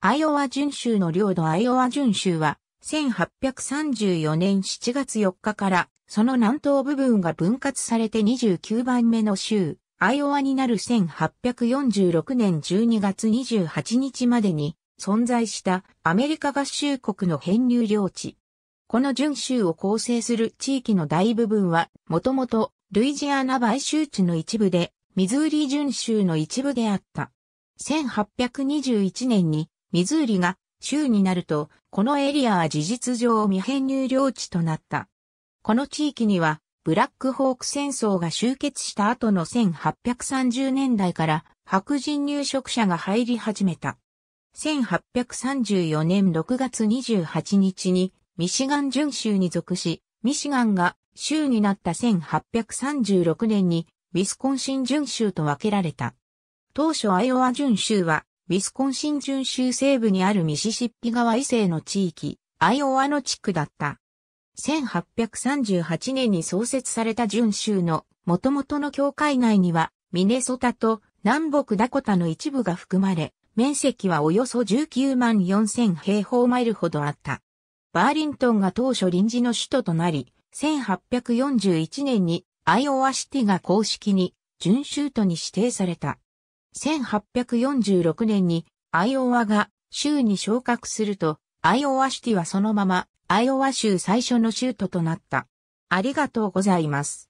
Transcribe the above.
アイオワ準州の領土アイオワ準州は、1834年7月4日から、その南東部分が分割されて29番目の州、アイオワになる1846年12月28日までに存在したアメリカ合衆国の編入領地。この準州を構成する地域の大部分は、もともとルイジアナ買収地の一部で、ミズーリ準州の一部であった。1821年にミズーリが州になると、このエリアは事実上未編入領地となった。この地域には、ブラックホーク戦争が終結した後の1830年代から白人入植者が入り始めた。1834年6月28日にミシガン準州に属し、ミシガンが州になった1836年にウィスコンシン準州と分けられた。当初アイオワ準州はウィスコンシン準州西部にあるミシシッピ川以西の地域、アイオワの地区だった。1838年に創設された準州の元々の境界内には、ミネソタと南北ダコタの一部が含まれ、面積はおよそ19万4000平方マイルほどあった。バーリントンが当初臨時の首都となり、1841年にアイオワシティが公式に準州都に指定された。1846年にアイオワが州に昇格すると、アイオワシティはそのままアイオワ州最初の州都となった。ありがとうございます。